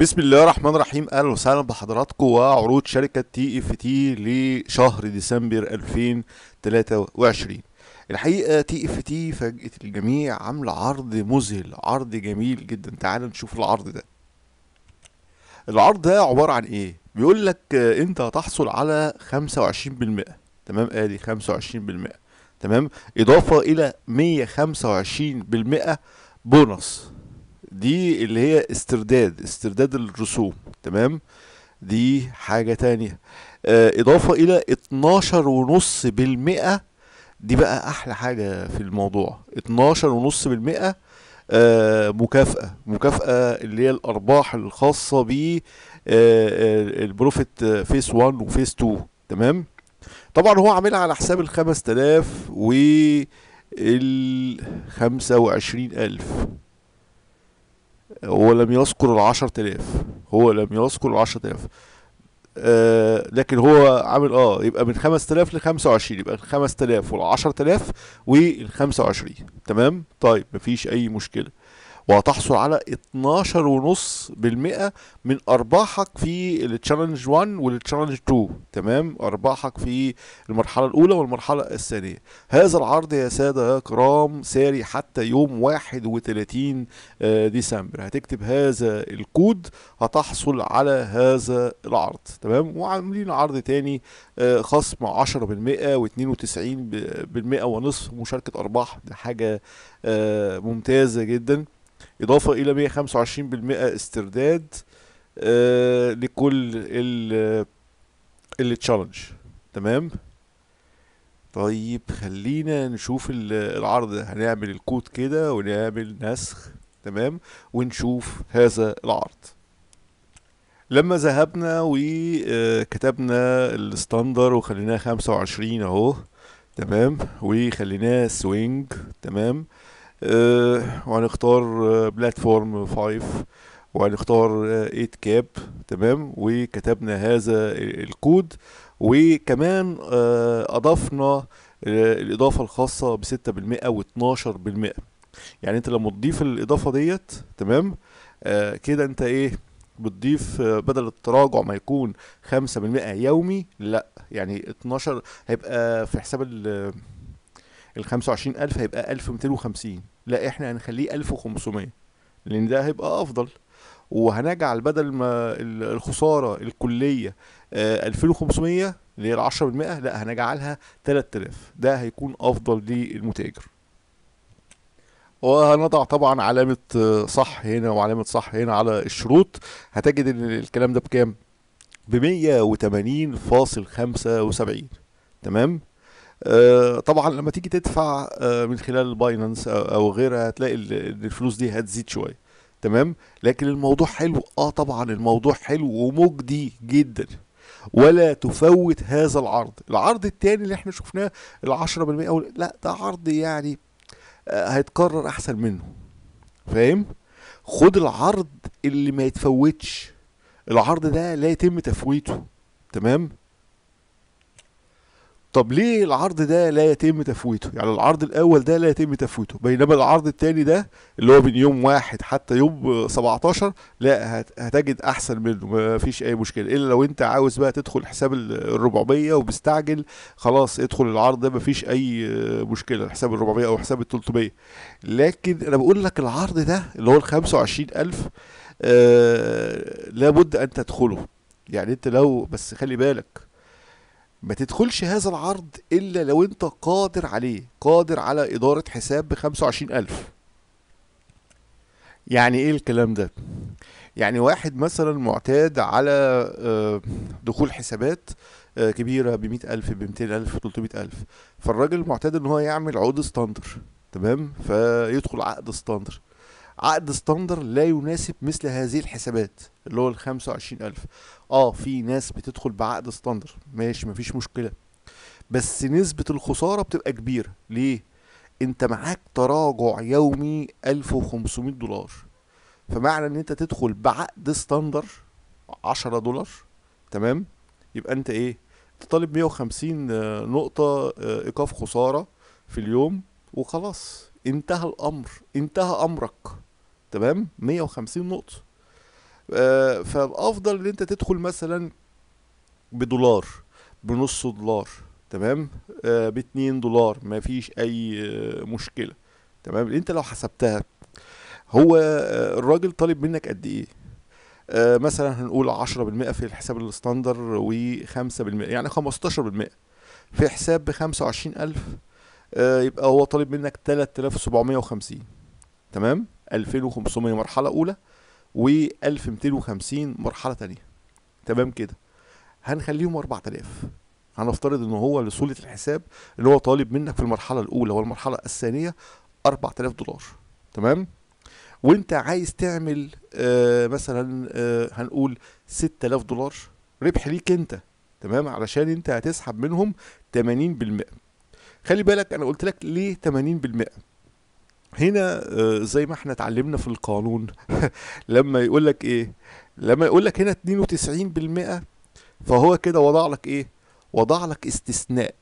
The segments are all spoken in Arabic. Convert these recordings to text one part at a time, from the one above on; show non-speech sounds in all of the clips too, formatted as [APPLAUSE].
بسم الله الرحمن الرحيم اهلا وسهلا بحضراتكم وعروض شركه تي اف تي لشهر ديسمبر 2023 الحقيقه تي اف تي فاجئت الجميع عامله عرض مذهل عرض جميل جدا تعال نشوف العرض ده العرض ده عباره عن ايه بيقول لك انت هتحصل على 25% تمام ادي 25% تمام اضافه الى 125% بونص دي اللي هي استرداد استرداد الرسوم تمام دي حاجة تانية آه، اضافة الى 12.5% دي بقى احلى حاجة في الموضوع 12.5% آه مكافأة مكافأة اللي هي الأرباح الخاصة ب آه، آه، البروفيت فيس 1 وفيس 2 تمام طبعا هو عاملها على حساب ال 5000 و ال 25000 ولم يذكر العشرة آلاف هو لم يذكر ال آلاف آه، لكن هو عامل اه يبقى من 5000 ل 25 يبقى 5000 وال 10000 وال 25 تمام طيب مفيش اي مشكله وهتحصل على 12.5% من ارباحك في التشالنج 1 والتشالنج 2 تمام ارباحك في المرحله الاولى والمرحله الثانيه هذا العرض يا ساده يا كرام ساري حتى يوم 31 آه، ديسمبر هتكتب هذا الكود هتحصل على هذا العرض تمام وعاملين عرض تاني آه، خصم 10% و92% ونصف مشاركه ارباح ده حاجه آه، ممتازه جدا إضافة إلى 125% استرداد آه، لكل ال التشالنج تمام طيب خلينا نشوف العرض هنعمل الكود كده ونعمل نسخ تمام ونشوف هذا العرض لما ذهبنا وكتبنا آه، الستاندر وخليناه خمسة وعشرين اهو تمام وخليناه سوينج تمام آه، وهنختار آه، بلاتفورم 5 وهنختار 8 آه، كاب تمام وكتبنا هذا الكود وكمان اضفنا الاضافه الخاصه ب 6% و12% يعني انت لما تضيف الاضافه ديت تمام كده انت ايه بتضيف بدل التراجع ما يكون 5% يومي لا يعني 12 هيبقى في حساب ال 25000 هيبقى 1250 لا احنا هنخليه 1500 لان ده هيبقى افضل وهنجعل بدل ما الخساره الكليه 2500 اللي هي 10% لا هنجعلها 3000 ده هيكون افضل للمتاجر وهنضع طبعا علامة آه، صح هنا وعلامة صح هنا على الشروط هتجد ان الكلام ده بكام؟ ب 180.75 تمام؟ آه، طبعا لما تيجي تدفع آه، من خلال الباينانس او غيرها هتلاقي الفلوس دي هتزيد شويه تمام لكن الموضوع حلو اه طبعا الموضوع حلو ومجدي جدا ولا تفوت هذا العرض العرض الثاني اللي احنا شفناه ال 10% أو لا ده عرض يعني آه، هيتكرر احسن منه فاهم خد العرض اللي ما يتفوتش العرض ده لا يتم تفويته تمام طب ليه العرض ده لا يتم تفويته يعني العرض الاول ده لا يتم تفويته بينما العرض الثاني ده اللي هو من يوم واحد حتى يوم 17 لا هتجد احسن منه ما فيش اي مشكله الا لو انت عاوز بقى تدخل حساب ال 400 ومستعجل خلاص ادخل العرض ده ما فيش اي مشكله حساب ال 400 او حساب ال 300 لكن انا بقول لك العرض ده اللي هو ال 25000 آه لابد ان تدخله يعني انت لو بس خلي بالك ما تدخلش هذا العرض الا لو انت قادر عليه قادر على اداره حساب ب 25000 يعني ايه الكلام ده يعني واحد مثلا معتاد على آه، دخول حسابات آه، كبيرة ب 100000 ب 200000 300000 فالراجل معتاد ان هو يعمل عقد ستاندر تمام فيدخل عقد ستاندر عقد ستاندر لا يناسب مثل هذه الحسابات اللي هو ال 25000 اه في ناس بتدخل بعقد ستاندر ماشي مفيش مشكله بس نسبه الخساره بتبقى كبيره ليه انت معاك تراجع يومي 1500 دولار فمعنى ان انت تدخل بعقد ستاندر 10 دولار تمام يبقى انت ايه تطالب 150 آه، نقطه آه، ايقاف خساره في اليوم وخلاص انتهى الامر انتهى امرك تمام 150 نقطه آه، فالافضل ان انت تدخل مثلا بدولار بنص دولار تمام ب آه، باتنين دولار مفيش اي آه، مشكله تمام انت لو حسبتها هو الراجل طالب منك قد ايه مثلا هنقول 10% في الحساب الستاندر و5% يعني 15% في حساب ب 25000 يبقى هو طالب منك 3750 تمام 2500 مرحله اولى و1250 مرحله تانية تمام كده هنخليهم 4000 هنفترض ان هو لسهوله الحساب ان هو طالب منك في المرحله الاولى والمرحله الثانيه 4000 دولار تمام وانت عايز تعمل آه مثلا آه هنقول 6000 دولار ربح ليك انت تمام علشان انت هتسحب منهم 80% خلي بالك انا قلت لك ليه 80% هنا آه، زي ما احنا اتعلمنا في القانون [LAUGHS] لما يقول لك ايه لما يقول لك هنا 92% فهو كده وضع لك ايه وضع لك استثناء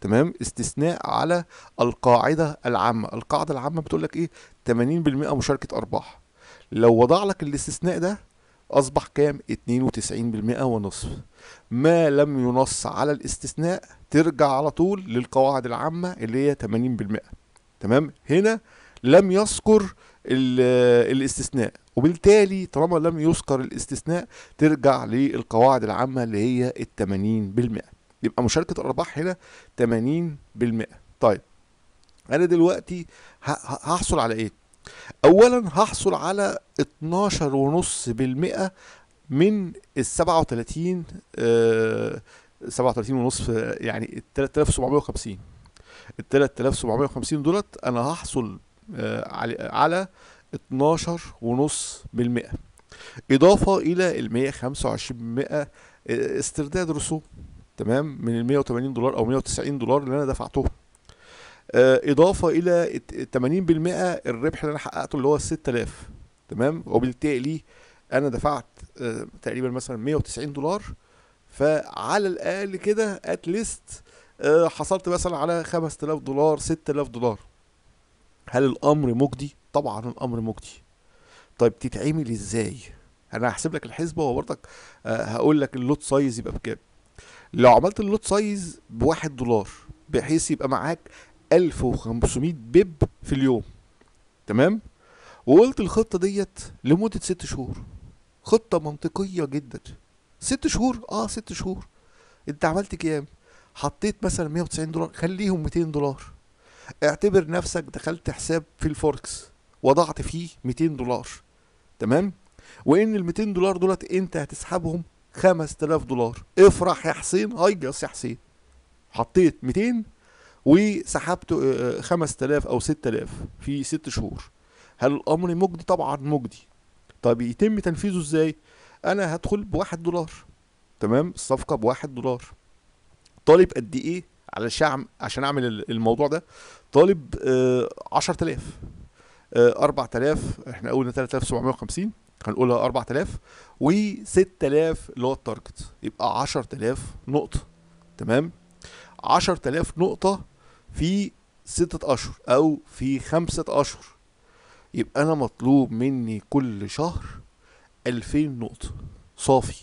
تمام استثناء على القاعده العامه القاعده العامه بتقول لك ايه 80% مشاركه ارباح لو وضع لك الاستثناء ده اصبح كام 92% ونصف ما لم ينص على الاستثناء ترجع على طول للقواعد العامه اللي هي 80% تمام هنا لم يذكر الاستثناء وبالتالي طالما لم يذكر الاستثناء ترجع للقواعد العامة اللي هي التمانين بالمئة يبقى مشاركة الأرباح هنا تمانين بالمئة طيب أنا دلوقتي هحصل على إيه؟ أولا هحصل على اتناشر ونص بالمئة من السبعة وتلاتين آه، سبعة وتلاتين ونصف يعني التلات آلاف سبعمية وخمسين التلات آلاف سبعمية وخمسين دولت أنا هحصل آه، على 12.5% إضافة إلى ال 125 استرداد رسوم تمام من ال 180 دولار أو 190 دولار اللي أنا دفعتهم آه، إضافة إلى 80% الربح اللي أنا حققته اللي هو 6000 تمام وبالتالي أنا دفعت آه، تقريبا مثلا 190 دولار فعلى الأقل كده أتليست حصلت مثلا على 5000 دولار 6000 دولار هل الامر مجدي طبعا الامر مجدي طيب تتعمل ازاي انا هحسب لك الحسبه وبرضك آه، هقول لك اللوت سايز يبقى بكام لو عملت اللوت سايز بواحد دولار بحيث يبقى معاك 1500 بيب في اليوم تمام وقلت الخطه ديت لمده ست شهور خطه منطقيه جدا ست شهور اه ست شهور انت عملت كام حطيت مثلا 190 دولار خليهم 200 دولار اعتبر نفسك دخلت حساب في الفوركس وضعت فيه 200 دولار تمام وان ال 200 دولار دولت انت هتسحبهم 5000 دولار افرح يا حسين هيجس يا حسين حطيت 200 وسحبت 5000 آه، آه، او 6000 في 6 شهور هل الامر مجدي طبعا مجدي طب يتم تنفيذه ازاي انا هدخل بواحد دولار تمام الصفقه بواحد دولار طالب قد ايه علشان عشان اعمل الموضوع ده طالب 10000 آه، 4000 آه، احنا قلنا 3750 هنقولها 4000 و6000 اللي هو التارجت يبقى 10000 نقطة تمام 10000 نقطة في ستة أشهر أو في خمسة أشهر يبقى أنا مطلوب مني كل شهر 2000 نقطة صافي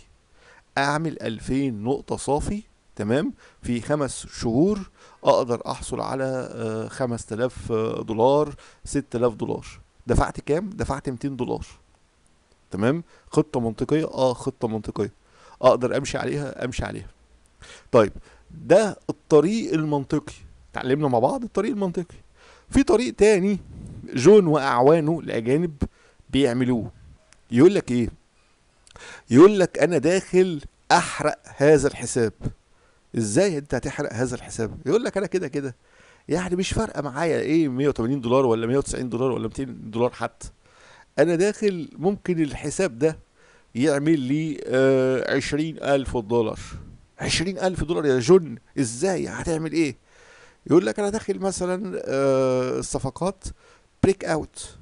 أعمل 2000 نقطة صافي تمام في خمس شهور اقدر احصل على 5000 آه، آه، دولار 6000 دولار دفعت كام دفعت 200 دولار تمام خطه منطقيه اه خطه منطقيه اقدر امشي عليها امشي عليها طيب ده الطريق المنطقي اتعلمنا مع بعض الطريق المنطقي في طريق تاني جون واعوانه الاجانب بيعملوه يقول لك ايه يقول لك انا داخل احرق هذا الحساب ازاي انت هتحرق هذا الحساب يقول لك انا كده كده يعني مش فارقه معايا ايه 180 دولار ولا 190 دولار ولا 200 دولار حتى انا داخل ممكن الحساب ده يعمل لي آه 20000 دولار 20000 دولار يا جن ازاي هتعمل ايه يقول لك انا داخل مثلا آه الصفقات بريك اوت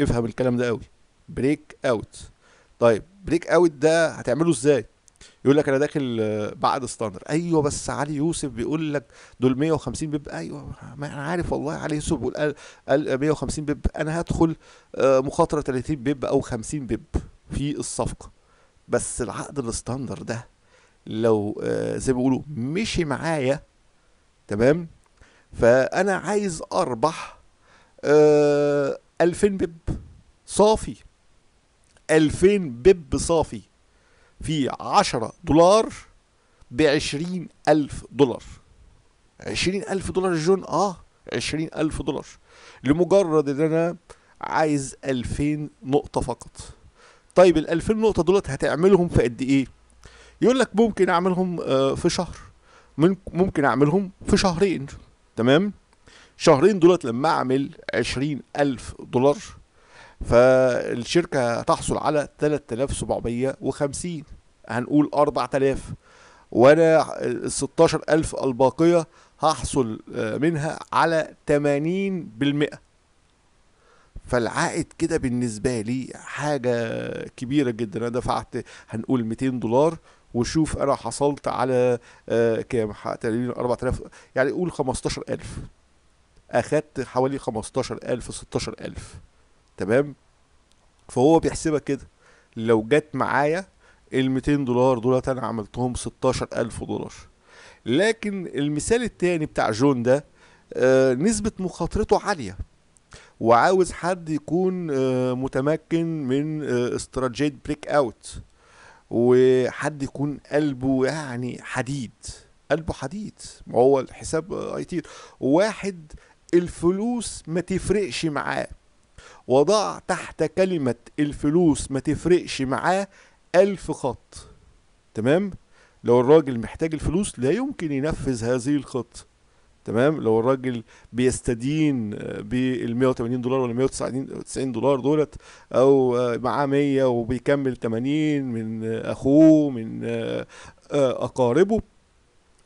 افهم الكلام ده قوي بريك اوت طيب بريك اوت ده هتعمله ازاي يقول لك انا داخل آه، بعد ستاندر ايوه بس علي يوسف بيقول لك دول 150 بيب ايوه ما انا عارف والله علي يوسف بيقول قال, قال 150 بيب انا هدخل آه، مخاطره 30 بيب او 50 بيب في الصفقه بس العقد الستاندر ده لو آه، زي ما بيقولوا مشي معايا تمام فانا عايز اربح 2000 بيب صافي 2000 بيب صافي في 10 دولار ب 20000 دولار 20000 دولار جون اه 20000 دولار لمجرد ان انا عايز 2000 نقطه فقط طيب ال 2000 نقطه دولت هتعملهم في قد ايه يقول لك ممكن اعملهم آه، في شهر ممكن اعملهم في شهرين تمام شهرين دولت لما اعمل عشرين الف دولار فالشركه هتحصل على 3750 هنقول 4000 وانا ال 16000 الباقيه هحصل آه، منها على 80% فالعائد كده بالنسبه لي حاجه كبيره جدا انا دفعت هنقول 200 دولار وشوف انا حصلت على آه، كام تقريبا 4000 يعني قول 15000 اخدت حوالي 15000 16000 تمام فهو بيحسبها كده لو جت معايا ال 200 دولار دولت انا عملتهم 16000 دولار لكن المثال التاني بتاع جون ده آه، نسبة مخاطرته عالية وعاوز حد يكون آه، متمكن من آه، استراتيجية بريك اوت وحد يكون قلبه يعني حديد قلبه حديد ما هو الحساب اي تي واحد الفلوس ما تفرقش معاه وضع تحت كلمة الفلوس ما تفرقش معاه ألف خط تمام لو الراجل محتاج الفلوس لا يمكن ينفذ هذه الخطة تمام لو الراجل بيستدين بال 180 دولار ولا 190 دولار دولت او معاه 100 وبيكمل 80 من اخوه من اقاربه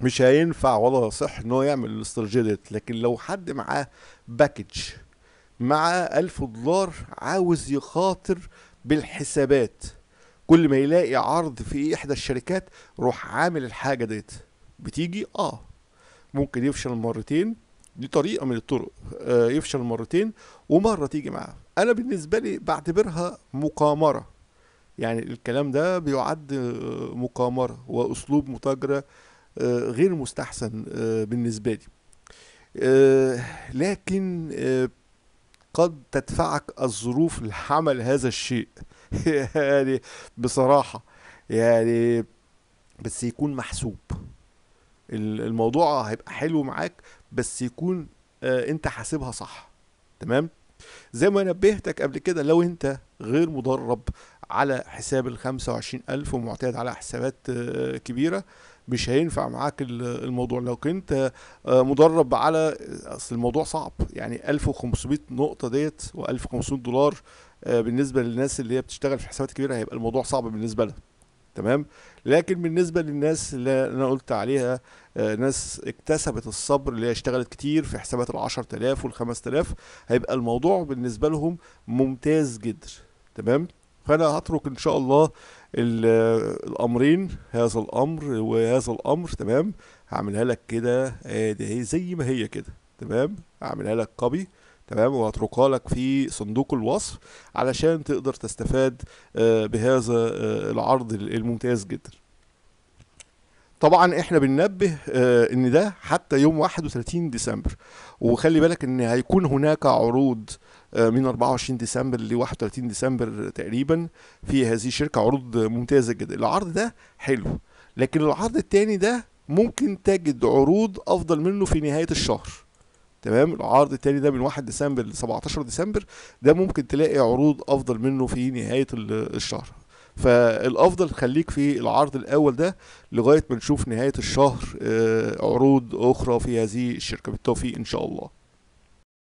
مش هينفع ولا صح ان هو يعمل الاستراتيجيه ديت لكن لو حد معاه باكج مع ألف دولار عاوز يخاطر بالحسابات كل ما يلاقي عرض في إحدى الشركات روح عامل الحاجة ديت بتيجي آه ممكن يفشل مرتين دي طريقة من الطرق آه يفشل مرتين ومرة تيجي معاه أنا بالنسبة لي بعتبرها مقامرة يعني الكلام ده بيعد آه، مقامرة وأسلوب متاجرة آه، غير مستحسن آه، بالنسبة لي لكن قد تدفعك الظروف لعمل هذا الشيء [LAUGHS] يعني بصراحة يعني بس يكون محسوب الموضوع هيبقى حلو معاك بس يكون آه انت حاسبها صح تمام زي ما نبهتك قبل كده لو انت غير مدرب على حساب ال 25000 ومعتاد على حسابات آه كبيرة مش هينفع معاك الموضوع لو كنت آه، مدرب على اصل الموضوع صعب يعني 1500 نقطه ديت و1500 دولار آه، بالنسبه للناس اللي هي بتشتغل في الحسابات الكبيره هيبقى الموضوع صعب بالنسبه لها تمام لكن بالنسبه للناس اللي انا قلت عليها آه، ناس اكتسبت الصبر اللي هي اشتغلت كتير في حسابات ال 10000 وال 5000 هيبقى الموضوع بالنسبه لهم ممتاز جدا تمام فانا هترك ان شاء الله الامرين هذا الامر وهذا الامر تمام هعملها لك كده ادي آه، هي زي ما هي كده تمام هعملها لك كوبي تمام وهتركها لك في صندوق الوصف علشان تقدر تستفاد آه، بهذا آه، العرض الممتاز جدا طبعا احنا بننبه ان ده حتى يوم 31 ديسمبر وخلي بالك ان هيكون هناك عروض آه، من 24 ديسمبر ل 31 ديسمبر تقريبا في هذه الشركه عروض ممتازه جدا العرض ده حلو لكن العرض التاني ده ممكن تجد عروض افضل منه في نهايه الشهر تمام العرض التاني ده من 1 ديسمبر ل 17 ديسمبر ده ممكن تلاقي عروض افضل منه في نهايه الشهر فالافضل خليك في العرض الاول ده لغايه ما نشوف نهايه الشهر آه، عروض اخرى في هذه الشركه بالتوفيق ان شاء الله